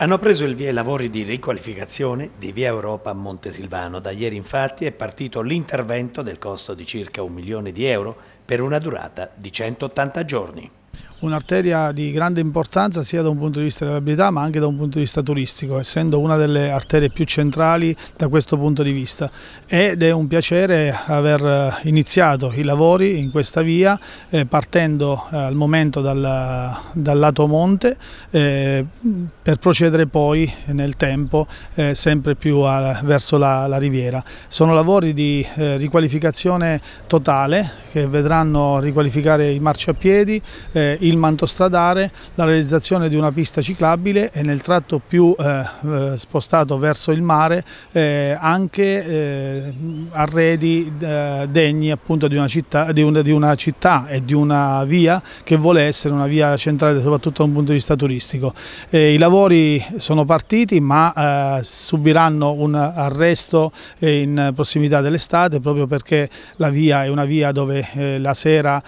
Hanno preso il via i lavori di riqualificazione di Via Europa a Montesilvano. Da ieri infatti è partito l'intervento del costo di circa un milione di euro per una durata di 180 giorni un'arteria di grande importanza sia da un punto di vista della viabilità ma anche da un punto di vista turistico, essendo una delle arterie più centrali da questo punto di vista. Ed è un piacere aver eh, iniziato i lavori in questa via eh, partendo eh, al momento dal, dal lato monte eh, per procedere poi nel tempo eh, sempre più a, verso la, la, riviera. Sono lavori di eh, riqualificazione totale che vedranno riqualificare i marciapiedi, eh, il manto stradale, la realizzazione di una pista ciclabile e nel tratto più eh, eh spostato verso il mare eh, anche eh, arredi eh, degni appunto di una, città, di, una, di una, città, e di una via che vuole essere una via centrale soprattutto da un punto di vista turistico. Eh, I lavori sono partiti ma subiranno un arresto in prossimità dell'estate proprio perché la via è una via dove la sera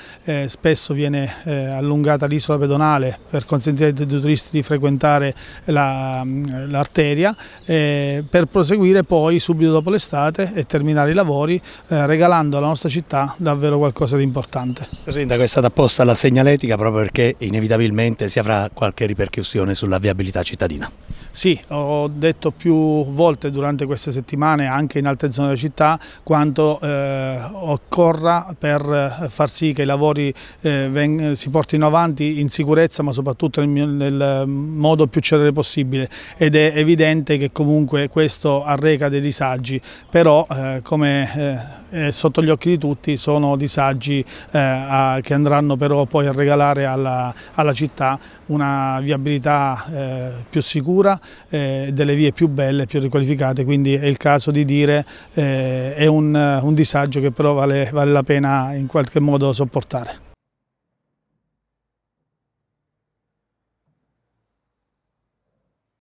spesso viene allungata collocata l'isola pedonale per consentire ai turisti di frequentare l'arteria, eh, per proseguire poi subito dopo l'estate e terminare i lavori eh, regalando alla nostra città davvero qualcosa di importante. Sindaco, è stata apposta la segnaletica proprio perché inevitabilmente si avrà qualche ripercussione sulla viabilità cittadina. Sì, ho detto più volte durante queste settimane, anche in altre zone della città, quanto eh, occorra per eh, far sì che i lavori eh, si portino avanti avanti in sicurezza ma soprattutto nel, nel mm, modo più celere possibile ed è evidente che comunque questo arreca dei disagi, però eh, come eh, sotto gli occhi di tutti sono disagi eh, a, che andranno però poi a regalare alla, alla città una viabilità eh, più sicura, eh, delle vie più belle, più riqualificate, quindi è il caso di dire eh, è un, un disagio che però vale, vale la pena in qualche modo sopportare.